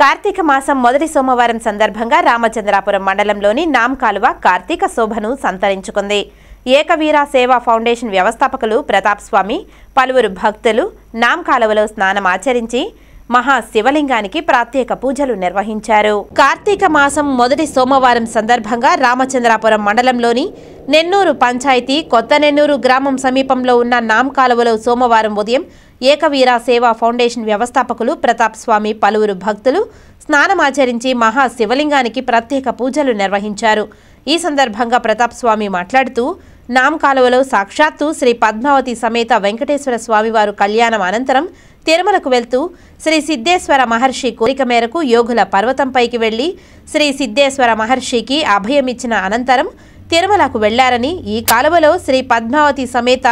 కార్తీక మాసం మొదటి సోమవారం సందర్భంగా రామచంద్రాపురం మండలంలోని నామ్ కాలువ కార్తీక శోభను సంతరించుకుంది ఏకవీర సేవా ఫౌండేషన్ వ్యవస్థాపకులు ప్రతాప్ స్వామి పలువురు భక్తులు నామ్ కాలువలో స్నానం ఆచరించి మహాశివలింగానికి ప్రత్యేక పూజలు నిర్వహించారు కార్తీక మాసం మొదటి సోమవారం సందర్భంగా రామచంద్రాపురం మండలంలోని నెన్నూరు పంచాయతీ కొత్త నెన్నూరు గ్రామం సమీపంలో ఉన్న నామ్ కాలువలో సోమవారం ఉదయం ఏకవీర సేవా ఫౌండేషన్ వ్యవస్థాపకులు ప్రతాప్ స్వామి పలువురు భక్తులు స్నానమాచరించి మహాశివలింగానికి ప్రత్యేక పూజలు నిర్వహించారు ఈ సందర్భంగా ప్రతాప్ స్వామి మాట్లాడుతూ నామ్ కాలువలో సాక్షాత్తు శ్రీ పద్మావతి సమేత వెంకటేశ్వర స్వామివారు కళ్యాణం అనంతరం తిరుమలకు వెళ్తూ శ్రీ సిద్ధేశ్వర మహర్షి కోరిక మేరకు యోగుల పర్వతంపైకి వెళ్లి శ్రీ సిద్ధేశ్వర మహర్షికి అభయమిచ్చిన అనంతరం తిరుమలకు వెళ్లారని ఈ కాలువలో శ్రీ పద్మావతి సమేత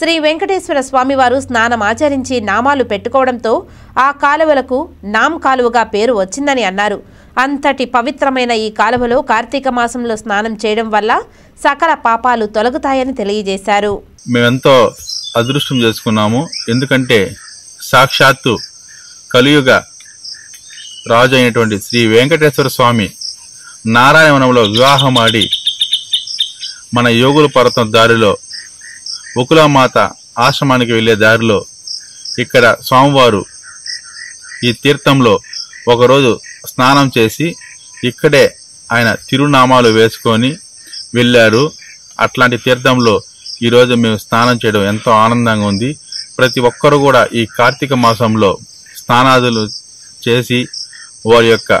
శ్రీ వెంకటేశ్వర స్వామివారు స్నానమాచరించి నామాలు పెట్టుకోవడంతో ఆ కాలువలకు నామ్ కాలువగా పేరు వచ్చిందని అన్నారు అంతటి పవిత్రమైన ఈ కాలువలో కార్తీక మాసంలో స్నానం చేయడం వల్ల సకల పాపాలు తొలగుతాయని తెలియజేశారు మేమెంతో అదృష్టం చేసుకున్నాము ఎందుకంటే సాక్షాత్తు కలియుగ రాజు అయినటువంటి శ్రీ వెంకటేశ్వర స్వామి నారాయణవనంలో వివాహమాడి మన యోగుల పర్వతం దారిలో ఉకులామాత ఆశ్రమానికి వెళ్ళే దారిలో ఇక్కడ స్వామివారు ఈ తీర్థంలో ఒకరోజు స్నానం చేసి ఇక్కడే ఆయన తిరునామాలు వేసుకొని వెళ్ళారు అట్లాంటి తీర్థంలో ఈరోజు మేము స్నానం చేయడం ఎంతో ఆనందంగా ఉంది ప్రతి ఒక్కరు కూడా ఈ కార్తీక మాసంలో స్నానాదులు చేసి వారి యొక్క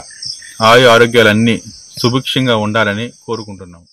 ఆయు ఆరోగ్యాలన్నీ సుభిక్షంగా ఉండాలని కోరుకుంటున్నాం